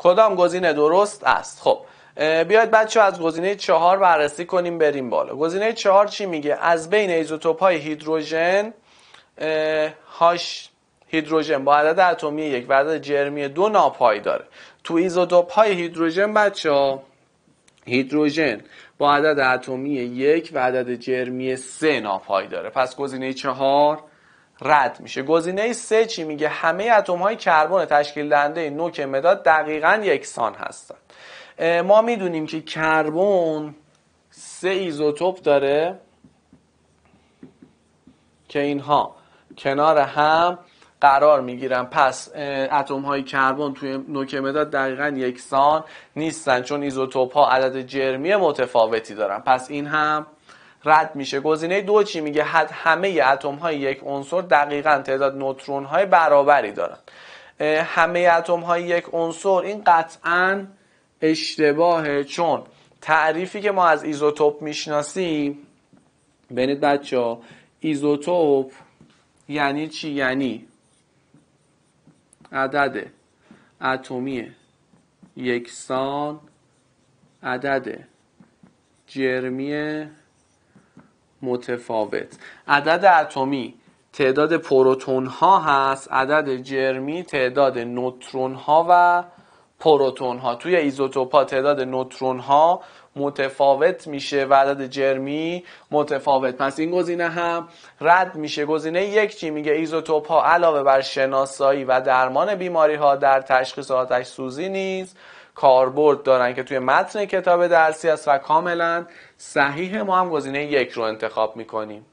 کدام گزینه درست است خب بیاید بچه از گزینه چهار بررسی کنیم بریم بالا گزینه چهار چی میگه از بین ایزوتوپ های هیدروژن هاش هیدروژن با عدد اتمی یک و عدد جرمی دو ناپای داره. تو ایزوتوپ های هیدروژن بچه ها هیدروژن با عدد اتمی یک و عدد جرمی سه ناپای داره. پس گزینه چهار رد میشه گزینه سه چی میگه همه اتم های کربن تشکیل دهنده نوک مداد دقیقا یکسان هستند ما میدونیم که کربن سه ایزوتوپ داره که اینها کنار هم قرار میگیرن پس اتم های کربن توی نوک مداد دقیقا یکسان نیستن چون ایزوتوپ ها عدد جرمی متفاوتی دارن پس این هم رد میشه گزینه دو چی میگه حد همه اتم های یک عنصر دقیقا تعداد نوترون های برابری دارن همه اتم های یک عنصر این قطعا اشتباهه چون تعریفی که ما از ایزوتوپ میشناسیم بینید بچه ها ایزوتوپ یعنی چی یعنی عدد اتمی یکسان عدد جرمی متفاوت عدد اتمی تعداد پروتون ها هست عدد جرمی تعداد نوترون ها و پروتون ها توی ایزوتوپا تعداد نوترون ها متفاوت میشه و عدد جرمی متفاوت پس این گزینه هم رد میشه گزینه یک چی میگه ایزوتوپ ها علاوه بر شناسایی و درمان بیماری ها در تشخیص آتش سوزی نیست کاربرد دارن که توی متن کتاب درسی است و کاملا صحیح ما هم گزینه یک رو انتخاب میکنیم